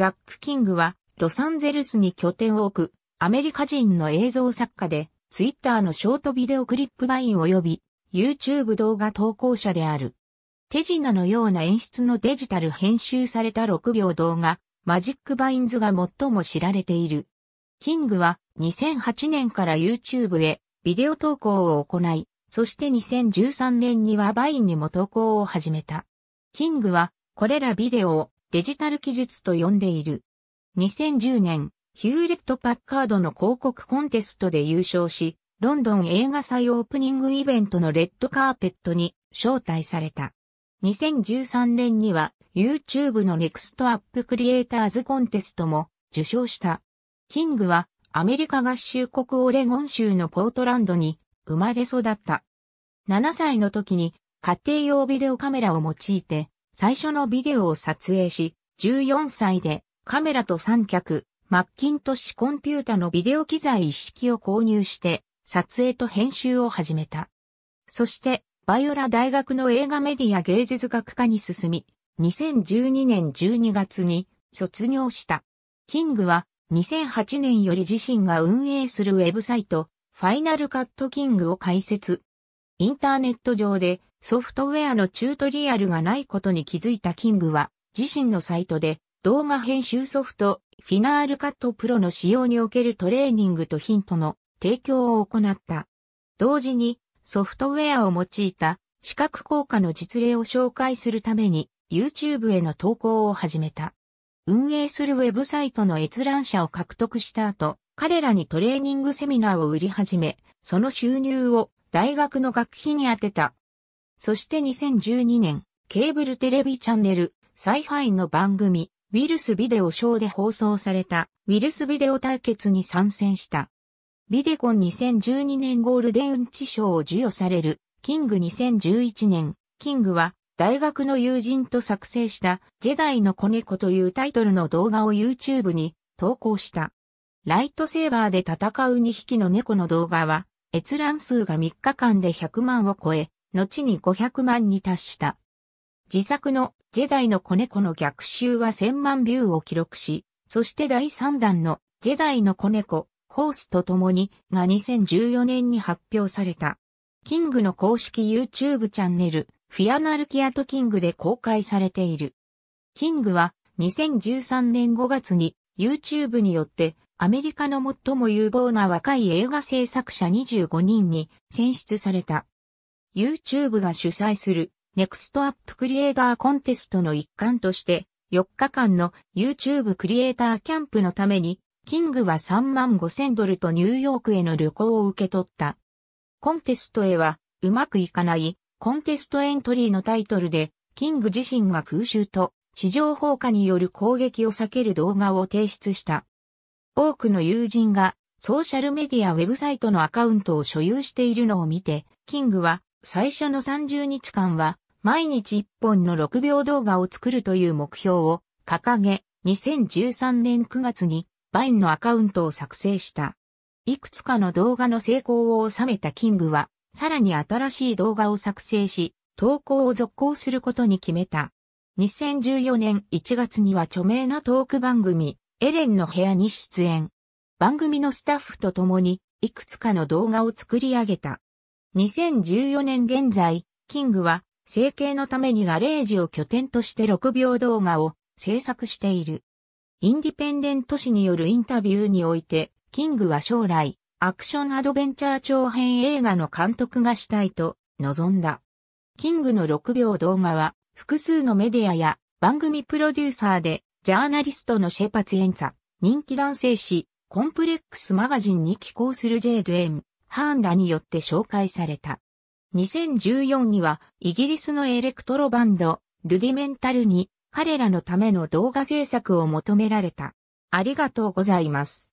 ザック・キングは、ロサンゼルスに拠点を置く、アメリカ人の映像作家で、ツイッターのショートビデオクリップバイン及び、YouTube 動画投稿者である。手品のような演出のデジタル編集された6秒動画、マジックバインズが最も知られている。キングは2008年から YouTube へビデオ投稿を行い、そして2013年にはバインにも投稿を始めた。キングはこれらビデオをデジタル技術と呼んでいる。2010年、ヒューレット・パッカードの広告コンテストで優勝し、ロンドン映画祭オープニングイベントのレッドカーペットに招待された。2013年には YouTube の Next Up Creators コンテストも受賞した。キングはアメリカ合衆国オレゴン州のポートランドに生まれ育った。7歳の時に家庭用ビデオカメラを用いて最初のビデオを撮影し、14歳でカメラと三脚、マッキントッシュコンピュータのビデオ機材一式を購入して、撮影と編集を始めた。そして、バイオラ大学の映画メディア芸術学科に進み、2012年12月に卒業した。キングは2008年より自身が運営するウェブサイト、ファイナルカットキングを開設。インターネット上でソフトウェアのチュートリアルがないことに気づいたキングは、自身のサイトで動画編集ソフト、フィナールカットプロの使用におけるトレーニングとヒントの提供を行った。同時に、ソフトウェアを用いた視覚効果の実例を紹介するために YouTube への投稿を始めた。運営するウェブサイトの閲覧者を獲得した後、彼らにトレーニングセミナーを売り始め、その収入を大学の学費に充てた。そして2012年、ケーブルテレビチャンネル、サイファインの番組、ウィルスビデオショーで放送された、ウィルスビデオ対決に参戦した。ビデコン2012年ゴールデンウンチ賞を授与される、キング2011年、キングは、大学の友人と作成した、ジェダイの子猫というタイトルの動画を YouTube に投稿した。ライトセーバーで戦う2匹の猫の動画は、閲覧数が3日間で100万を超え、後に500万に達した。自作のジェダイの子猫の逆襲は1000万ビューを記録し、そして第3弾のジェダイの子猫、ホースと共にが2014年に発表された。キングの公式 YouTube チャンネル、フィアナルキアとキングで公開されている。キングは2013年5月に YouTube によってアメリカの最も有望な若い映画制作者25人に選出された。YouTube が主催するネクストアップクリエイターコンテストの一環として4日間の YouTube クリエイターキャンプのためにキングは3万5千ドルとニューヨークへの旅行を受け取った。コンテストへはうまくいかないコンテストエントリーのタイトルでキング自身が空襲と地上放火による攻撃を避ける動画を提出した。多くの友人がソーシャルメディアウェブサイトのアカウントを所有しているのを見て、キングは最初の30日間は、毎日1本の6秒動画を作るという目標を掲げ、2013年9月に、バインのアカウントを作成した。いくつかの動画の成功を収めたキングは、さらに新しい動画を作成し、投稿を続行することに決めた。2014年1月には著名なトーク番組、エレンの部屋に出演。番組のスタッフと共に、いくつかの動画を作り上げた。2014年現在、キングは、整形のためにガレージを拠点として6秒動画を制作している。インディペンデント誌によるインタビューにおいて、キングは将来、アクションアドベンチャー長編映画の監督がしたいと望んだ。キングの6秒動画は、複数のメディアや番組プロデューサーで、ジャーナリストのシェパツエンザ、人気男性誌、コンプレックスマガジンに寄稿するジェイドエン、ハーンらによって紹介された。2014にはイギリスのエレクトロバンド、ルディメンタルに彼らのための動画制作を求められた。ありがとうございます。